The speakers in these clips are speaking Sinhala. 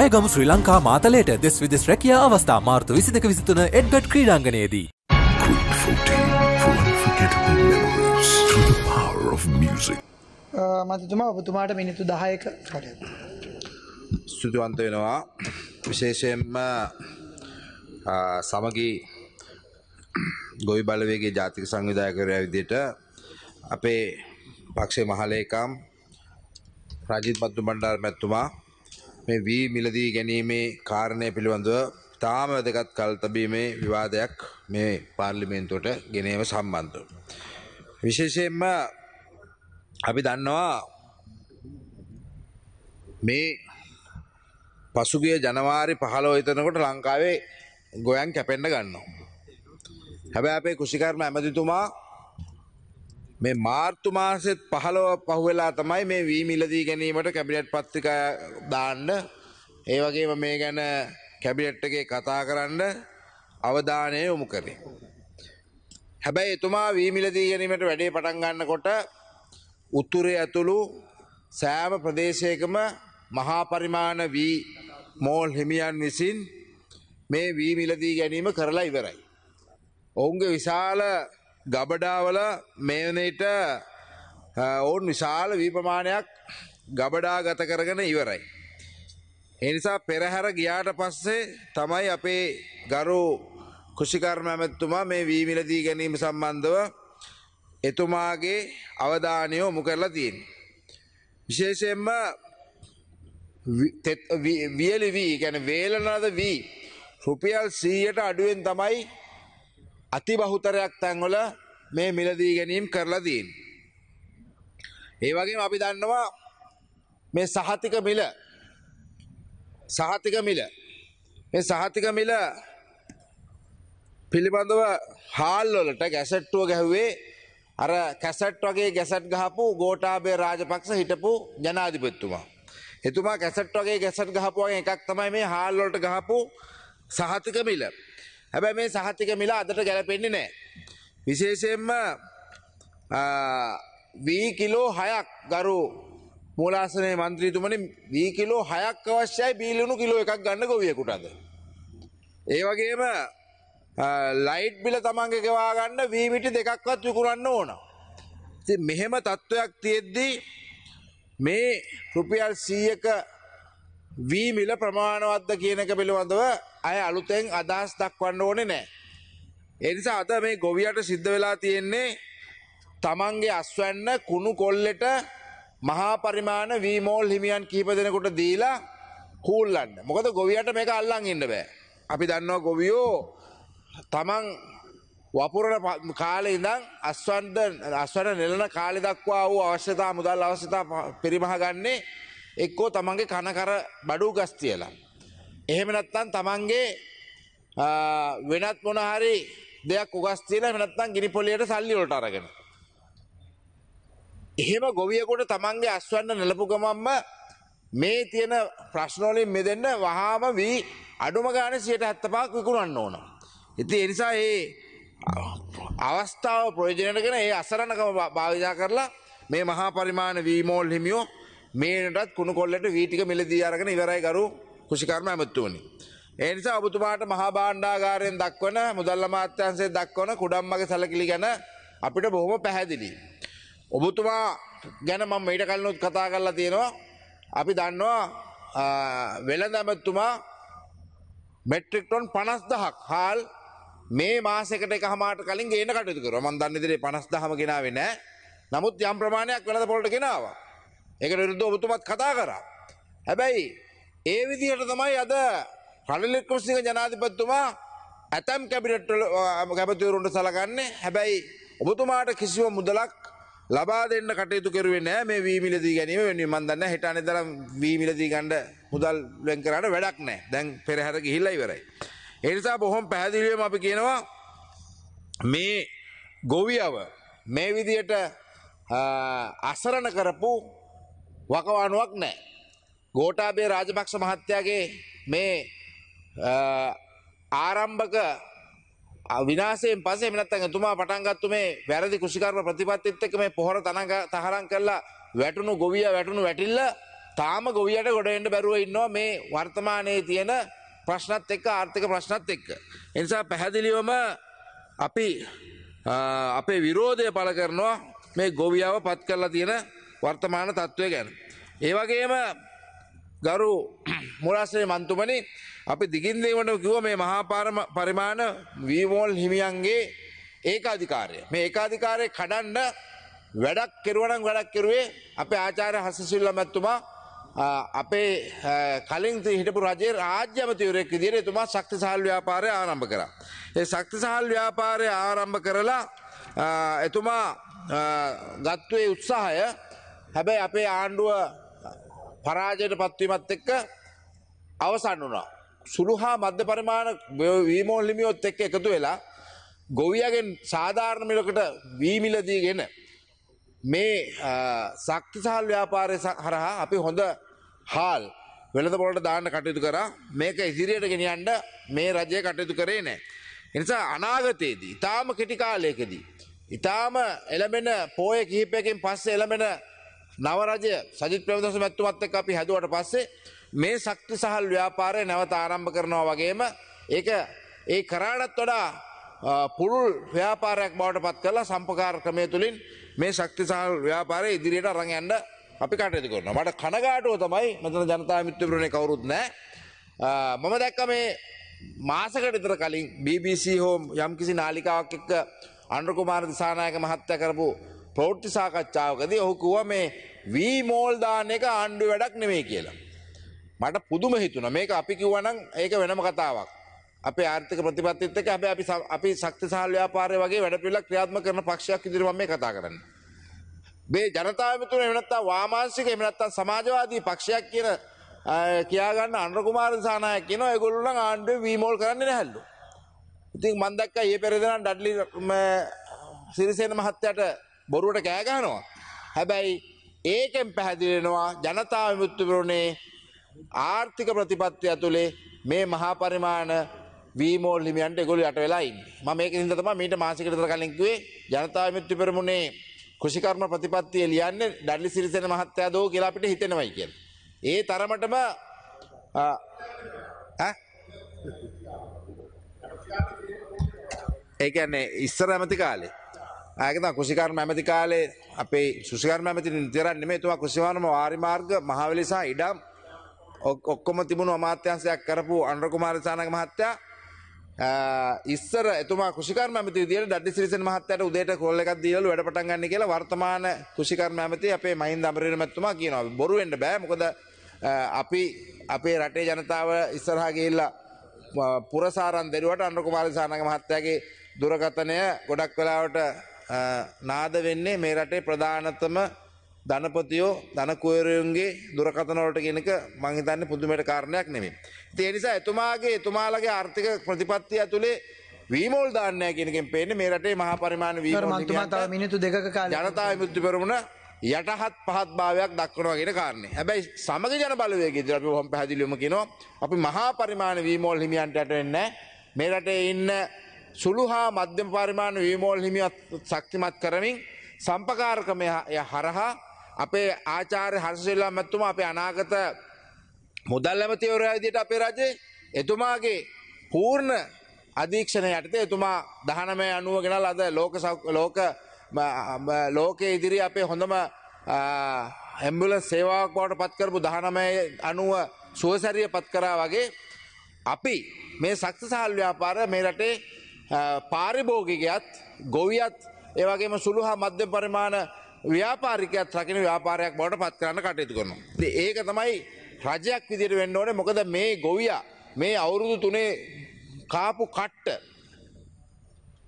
ඇයගම ශ්‍රී ලංකා මාතලයට දෙස් විදෙස් රැකිය අවස්ථා මාර්තු විසිදක විසිතුන එඩ්ගඩ් ක්‍රීඩාංගනයේදී. Uh, මතතුමා ඔබතුමාට මිනිතු දහයක කට. ස්තුතිවන්ත වෙනවා විශේෂයෙන්ම සමගී ගොවි බලවේගේ ජාතික සංවිධායකරය විදියට අපේ පක්ෂේ මහලේකම් රජිත් මත්තු බණ්ඩාර් මැත්තුමා මේ වී මිලදී ගැනීමේ කාරණය පිළිබඳව තාම වැදගත් කල්තබීමේ විවාදයක් මේ පාර්ලිමේන්තුවට ගෙනීම සම්බන්ධ. විශේෂයෙන්ම අපි දන්නවා මේ පසුගිය ජනවාරි පහළොව එතනකොට ලංකාවේ ගොයන් කැපෙන්ඩ ගන්නවා. හැබැ අපේ කුසිකර්ම ඇමතිතුමා මේ මාර්තු මාසෙත් 15 පහුවෙලා තමයි මේ වීමිලදී ගැනීමට කැබිනට් පත්‍රිකා දාන්න ඒ වගේම මේ ගැන කැබිනට් එකේ කතා කරන්න අවධානය යොමු කරේ. හැබැයි එතුමා වීමිලදී ගැනීමට වැඩේ පටන් ගන්නකොට උතුරේ ඇතුළු සෑම ප්‍රදේශයකම මහා පරිමාණ වී මෝල් හිමියන් විසින් මේ වීමිලදී ගැනීම කරලා ඉවරයි. ඔවුන්ගේ විශාල ගබඩාවල මේනට ඔවුන් විශාල වීපමානයක් ගබඩාගත කරගෙන ඉවරයි. එනිසා පෙරහැර ගියාට පස්සේ තමයි අපේ ගරු කෘෂිකර්ම ඇමැත්තුමා මේ වීමිලදී ගැනීම සම්බන්ධව එතුමාගේ අවධානය ඔමු කරලා තියෙන්. විශේෂයෙන්ම වියලි වී ගැන වේලනාද වී රුපියල් සීයට අඩුවෙන් තමයි අති බහුතරයක් තැන්වල මේ මිලදී ගැනීම් කරලා දීන්. ඒ වගේම අපි දන්නවා මේ සහතික මිල සහතික මිල මේ සහතික මිල පිළිබඳව හාල් වලට ගැසට්ටුව ගැහුවේ අර කැසට් වගේ ගැසට් ගහපු ගෝඨාභය රාජපක්ෂ හිටපු ජනාධිපතිතුමා. එතුමා කැසට් වගේ ගැසට් ගහපු වගේ එකක් තමයි මේ හාල් වලට ගහපු සහතික මිල. හැබැයි මේ සහතික මිල අදට ගැලපෙන්නේ නැහැ. විශේෂයෙන්ම වී කිලෝ 6ක් ගරු මූලාසනයේ മന്ത്രിතුමනි වී කිලෝ 6ක් අවශ්‍යයි බීලුණු කිලෝ එකක් ගන්න ගොවියෙකුටද. ඒ වගේම ලයිට් බිල තමන්ගේ ගෙවා ගන්න වී මිටි දෙකක්වත් විකුණන්න ඕන. ඉතින් මෙහෙම තත්වයක් තියෙද්දී මේ රුපියල් 100ක වී මිල ප්‍රමාණවත්ද කියනක පිළිබඳව අය අලුතෙන් අදහස් දක්වන්න ඕනේ නෑ. එනිසා අද මේ ගොවියට සිද්ධ වෙලා තියෙන්නේ තමන්ගේ අස්වැන්න කුණු කොල්ලෙට මහා පරිමාණ වීමෝල් හිමියන් කීප දෙනකුට දීලා හූල්ලන්න. මොකද ගොවියට මේක අල්ලන් ඉන්න බෑ. අපි දන්නවා ගොවියෝ තමන් වපුරණ කාලේ ඉඳන් අස්වන්ට අස්වන නෙලන කාලෙ දක්වා වූ අවශ්‍යතා මුදල් අවශ්‍යතා පරිමහ ගන්නේ එක්කෝ තමන්ගේ කනකර බඩු ගස් තියලා. එහෙම නැත්නම් තමන්ගේ වෙනත් මොන හරි දෙයක් උගස් තියලා එහෙම නැත්නම් ගිනි පොලියට සල්ලි වලට අරගෙන. එහෙම ගොවියෙකුට තමන්ගේ අස්වැන්න නෙලපු ගමන්ම මේ තියෙන ප්‍රශ්න වලින් මෙදෙන්න වහාම වී අඩුම ගානේ 75ක් විකුණන්න ඕන. ඉතින් ඒ නිසා මේ අවස්ථාව ප්‍රයෝජනයට ගෙන ඒ අසරණකම භාවිතා කරලා මේ මහා පරිමාණ වීමෝල් හිමියෝ මේනටත් කුණු කොල්ලට වීටික මිලදී අරගෙන ඉවරයි ගරු කෘෂිකර්ම ඇමතුවනි. ඒ නිසා ඔබතුමාට මහා භාණ්ඩාගාරයෙන් දක්වන මුදල් අමාත්‍යාංශයෙන් දක්වන කුඩම්මගේ සැලකිලි ගැන අපිට බොහොම පැහැදිලි. ඔබතුමා ගැන මම ඊට කලිනුත් කතා කරලා තියෙනවා. අපි දන්නවා වෙළඳ ඇමතුමා මෙට්‍රික් ටොන් 50000ක් හාල් මේ මාසෙකට එකහමාරට කලින් ගේන කටයුතු කරනවා. මම දන්නේ ඉතින් 50000ම ගෙනාවේ නැහැ. නමුත් යම් ප්‍රමාණයක් වෙළඳ පොළට ගෙනාවා. එක නිරුද්ධ ඔබතුමත් කතා කරා. හැබැයි ඒ විදිහට තමයි අද රනිලික්‍රමසිංහ ජනාධිපතිතුමා ඇතැම් කැබිනට්ටල කැපතිවරුන්ට සලකන්නේ හැබැයි ඔබතුමාට කිසිව මුදලක් ලබා දෙන්න කටයුතු කරුවේ නෑ මේ වීමිලදී ගැනීම වෙන මන්දන්න හිට අනිතරම් වීමිලදී ගණ්ඩ මුදල් වෙන් කරට වැඩක් නෑ දැන් පෙරහැර ගිහිල්ලා ඉවරයි. එනිසා බොහොම පැහැදිලිවම අපි කියනවා මේ ගොවියව මේ විදියට අසරණ කරපු වකවානුවක් නෑ. ගෝටාබේ රාජපක්ෂ මහත්තයාගේ මේ ආරම්භක විනාසයෙන් පසේ මෙනත්තන් එතුමා පටන්ගත්තු මේ වැරදි කුසිකර්ම ප්‍රතිපත්තිත් එක්ක මේ පොහොර තනඟ තහරම් කරලා වැටුණු ගොවිය වැටුණු වැටිල්ල තාම ගොවියට ගොඩ එන්න බැරුව ඉන්නවා මේ වර්තමානයේ තියෙන ප්‍රශ්නත් එක්ක ආර්ථික ප්‍රශ්නත් එක්ක. එනිසා පැහැදිලිවම අපි අපේ විරෝධය පළ කරනවා මේ ගොවියාව පත් කරලා තියෙන වර්තමාන තත්ත්වය ගැන. ඒවගේම ගරු මුරස්සේ මන්තුමනි අපි දිගින්දේවට කිව මේ මහාපාරම පරිමාණ වීමෝල් හිමියන්ගේ ඒකාධිකාරය. මේ ඒකාධිකාරය කඩන්ඩ වැඩක් කෙරුවනම් වැඩක් කෙරුවේ අප ආචාර හසසිල්ල මැත්තුමා අපේ කලින් හිටපු රජේ රාජ්‍යමතිවරෙක් ඉදිරේ තුමා ශක්ති සහල් ව්‍යාපාරය ආරම්භ කර. ඒ ශක්ති සහල් ව්‍යාපාරය ආරම්භ කරලා එතුමා ගත්වේ උත්සාහය හැබැයි අපේ ආණ්ඩුව පරාජයට පත්වීමත් එක්ක අවසන් වුණා. සුළු හා මධ්‍ය පරිමාණ වීමෝල් ලිමියොත් එක්ක එකතු වෙලා ගොවියගෙන් සාධාරණ මිලකට වීමිලදීගෙන මේ සක්ති සහල් ව්‍යාපාරය හරහා අපි හොඳ හාල් වෙළඳ පොලට දාන්න කටයුතු කරා මේක ඉදිරියට ගෙනියන්න මේ රජය කටයුතු කරේ නෑ. එනිසා අනාගතයේදී ඉතාම කෙටි කාලයකදී. ඉතාම එළඹෙන පෝය කිහිපයකින් පස්සේ එළඹෙන නවරජය සජිත් ප්‍රමදස මැත්තුමත් එක් අපි හැදුවට පස්සේ මේ ශක්ති සහල් ව්‍යාපාරය නැවත ආරම්භ කරනවා වගේම ඒක ඒ කරාඩත් වඩා පුළුල් ව්‍යාපාරයක් බවට පත් කරලා සම්පකාර ක්‍රමය තුළින් මේ ශක්ති සහල් ව්‍යාපාරය ඉදිරියට අරන් යන්න අපි කටයුතු කරනවා. මට කනගාටුව තමයි මෙතන ජනතා මිත්‍රවරුනේ කවුරුත් නැහැ. මම දැක්ක මේ මාසකට විතර කලින් BBC හෝ යම්කිසි නාලිකාවක් එක්ක අනුර කුමාර දිසානායක මහත්තයා කරපු ප්‍රවෘත්ති සාකච්ඡාවකදී ඔහු කිව්වා මේ වී මෝල් දාන එක ආණ්ඩුව වැඩක් නෙමෙයි කියලා. මට පුදුම හිතුණා. මේක අපි කිව්වනම් ඒක වෙනම කතාවක්. අපේ ආර්ථික ප්‍රතිපත්තිත් එක්ක අපි අපි අපි ශක්තිශාල ව්‍යාපාරය වගේ වැඩපිළිවෙලක් ක්‍රියාත්මක කරන පක්ෂයක් ඉදිරියේ මම මේ කතා කරන්නේ. මේ ජනතාව මිතුන එහෙම නැත්නම් වාමාංශික එහෙම නැත්නම් සමාජවාදී පක්ෂයක් කියන කියා ගන්න අනුර කුමාර දිසානායක කියන ඒගොල්ලෝ නම් ආණ්ඩුවේ වීමෝල් කරන්නේ නැහැලු. ඉතින් මම දැක්කා ඊයේ පෙරේදා නම් ඩඩ්ලි සිරිසේන මහත්තයාට බොරුවට කෑ ගහනවා. හැබැයි ඒකෙන් පැහැදිලෙනවා ජනතා විමුත්තිවරුණේ ආර්ථික ප්‍රතිපත්ති ඇතුළේ මේ මහාපරිමාණ වීමෝල් හිමියන්ට ගොලි යට වෙලායි ම මේක හිදතම මීට මාසිකරතර කලින්කුවේ ජනතා විමුත්ති පෙරමුණේ කෘෂිකර්ම ප්‍රතිපත්තිය ලියන්න ඩල්ලි සිරිසෙන මහත්තයා දෝ කියලා අපිට හිතෙනවයි කිය. ඒ තරමටම ඒකන්නේ ඉස්සර ඇමති කාලේ ඇකත කුසිකාරම ඇමති කාලේ අපේ සුසිකරම ඇමති නිතරන් නෙමේ තුමා කුසිවානම වාරිමාර්ග මහවලිසා ඉඩම් ඔක්කොම තිබුණු අමාත්‍යන්සයක් කරපු අන්රකුමාරසානක මහත්තයා ඉස්සර එතුමා කුසිකර්ම ඇමති විදියට ඩඩ්ඩි සිරිසන් මහත්තයාට උදේට කෝල් එකක් දීලා වැඩ පටන් ගන්න කියලා වර්තමාන කුසිකර්ම ඇමති අපේ මහින්ද අමරවීර මැතිතුමා කියනවා බොරු වෙන්න බෑ මොකද අපි අපේ රටේ ජනතාව ඉස්සරහා ගිහිල්ලා පුරසාරන් දෙරුවට අන්රකුමාරසානක මහත්තයාගේ දුරකථනය ගොඩක් වෙලාවට නාද වෙන්නේ මේ රටේ ප්‍රධානතම ධනපතියෝ ධනකුවරයුන්ගේ දුරකථන වලට කියනක මං හිතන්නේ පුදුමයට කාරණයක් නෙමෙයි. ඉතින් ඒ නිසා එතුමාගේ එතුමාලගේ ආර්ථික ප්‍රතිපත්තිය ඇතුලේ වීමෝල් දාන්නය කියනකින් පේන්නේ මේ රටේ මහා පරිමාණ වීමෝල් මිනිතු දෙකක කාලේ ජනතා විමුක්ති පෙරමුණ යටහත් පහත් භාවයක් දක්වනවා කියන කාරණේ. හැබැයි සමග ජන බලවේගය ඉදිරියට අපි බොහොම පැහැදිලිවම කියනවා අපි මහා පරිමාණ වීමෝල් හිමියන්ට යට වෙන්නේ නැහැ. මේ රටේ ඉන්න සුළු හා මධ්‍යම පරිමාණ වීමෝල් හිමියත් ශක්තිමත් කරමින් සම්පකාරකමය හරහා අපේ ආචාර්ය හර්ෂෙල්ලා මැතුම අපේ අනාගත මුදල් ඇමතිවරයා විදිහට අපේ රජේ එතුමාගේ පූර්ණ අධීක්ෂණය යටතේ එතුමා 19 90 ගෙනල්ලා අද ලෝක ලෝක ලෝකයේ ඉදිරි අපේ හොඳම හැම්බුලන්ස් සේවාවක් බවට පත් කරපු 19 90 සුවසැරිය පත් කරා වගේ අපි මේ සක්සසාල් ව්‍යාපාර මේ රටේ පාරිභෝගිකයත් ගොවියත් ඒවගේම සුළුහා මධ්‍ය පරිමාණ ව්‍යාපාරිකයත් රකින ව්‍යාපාරයක් බවට පත් කරන්න කටයුතු කරන. ඒක තමයි රජයක් විදිර වෙන්න ඕනේ මොකද මේ ගොවියා මේ අවුරුදු තුනේ කාපු කට්ට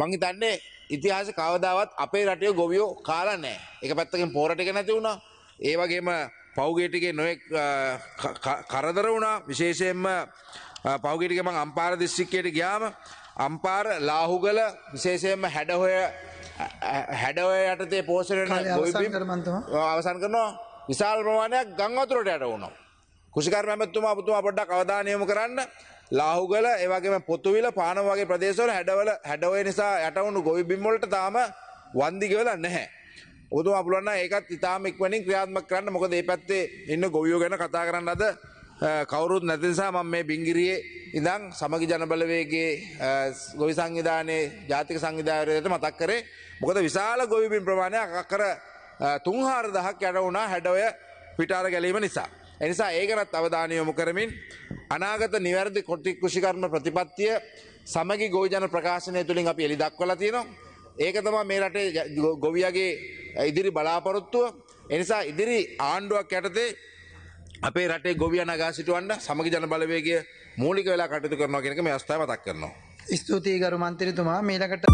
මංහිතන්නේ ඉතිහාස කවදාවත් අපේ රටය ගොවියෝ කාලා නෑ එක පැත්තකින් පෝරටික නැති වුණා ඒවගේම පෞගේටිකේ නොයෙක් කරදර වුණා විශේෂයෙන්ම පෞගටිකම අම්පාර දිස්සික්කයට ගියාම අම්පාර ලාහුගල විශේෂයෙන්ම හැඩහොය හැඩවය යටතේ පෝෂණය අවසන් කරනවා විශාල් ප්‍රමාණයක් ගංවතුරට යට වුණා. කුසිකර මැමැත්තුමා පුතුමා පොඩ්ඩක් අවධානයම කරන්න ලාහුගල ඒවගේම පොතුවිල පාන වගේ ප්‍රදේශවල හැඩවල හැඩවය නිසා යටවුණු ගොවිබිම්වලට තාම වන්දිගවල නැහැ. ඔතුමා පුළුවන් ඒකත් ඉතාම ඉක්මනින් ක්‍රියාත්මක කරන්න මොකද මේ පැත්තේ ඉන්න ගොවියෝ ගැන කතා කරන්න අද කවුරුත් නැති නිසා මම මේ බිංගිරියේ ඉඳං සමගි ජනබලවේගේ ගොවි සංවිධානයේ ජාතික සංවිධාරයට මතක් කරේ මොකද විශාල ගොවිබින් ප්‍රමාණයක් අකර තුන්හාර දහක් යට වුණා හැඩවය පිටාර ගැලීම නිසා. එනිසා ඒකනත් අවධානයොමු කරමින් අනාගත නිවැරදි කොටි කෘෂිකර්ම ප්‍රතිපත්තිය සමගි ගෝජන ප්‍රකාශනය තුළින් අපි එලි දක්වලා තියෙනවා. ඒක තමා මේ රටේ ගොවියගේ ඉදිරි බලාපොරොත්තුව එනිසා ඉදිරි ආණ්ඩුවක් යටතේ අපේ රටේ ගොවියන් අගා සිටවන්න සමගි ජන බලවේගය මූලික වෙලා කටයුතු කරනවා කියන එක මේ අවස්ථාව මතක් කරනවා. ස්තුතියි ගරු මන්ත්‍රීතුමා මේලකට